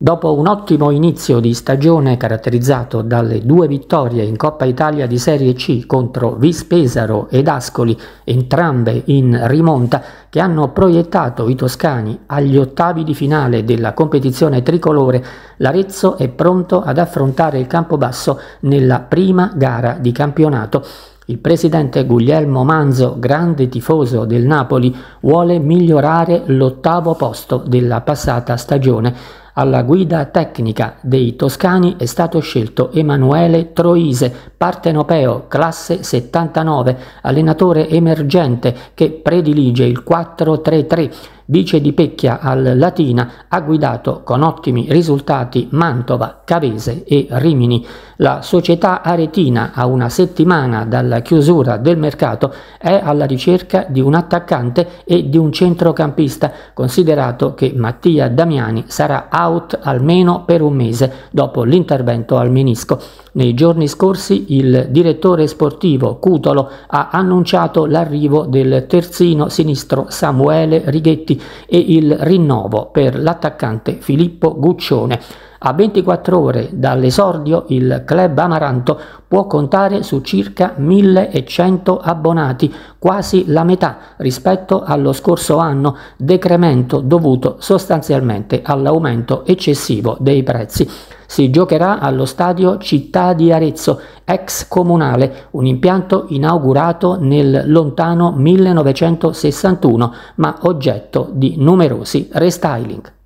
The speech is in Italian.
Dopo un ottimo inizio di stagione caratterizzato dalle due vittorie in Coppa Italia di Serie C contro Vispesaro ed Ascoli, entrambe in rimonta, che hanno proiettato i toscani agli ottavi di finale della competizione tricolore, l'Arezzo è pronto ad affrontare il Campobasso nella prima gara di campionato. Il presidente Guglielmo Manzo, grande tifoso del Napoli, vuole migliorare l'ottavo posto della passata stagione alla guida tecnica dei toscani è stato scelto Emanuele Troise, partenopeo, classe 79, allenatore emergente che predilige il 4-3-3 vice di Pecchia al Latina, ha guidato con ottimi risultati Mantova, Cavese e Rimini. La società aretina, a una settimana dalla chiusura del mercato, è alla ricerca di un attaccante e di un centrocampista, considerato che Mattia Damiani sarà out almeno per un mese dopo l'intervento al menisco. Nei giorni scorsi il direttore sportivo Cutolo ha annunciato l'arrivo del terzino sinistro Samuele Righetti e il rinnovo per l'attaccante Filippo Guccione. A 24 ore dall'esordio il club Amaranto può contare su circa 1100 abbonati, quasi la metà rispetto allo scorso anno, decremento dovuto sostanzialmente all'aumento eccessivo dei prezzi. Si giocherà allo stadio Città di Arezzo, ex comunale, un impianto inaugurato nel lontano 1961, ma oggetto di numerosi restyling.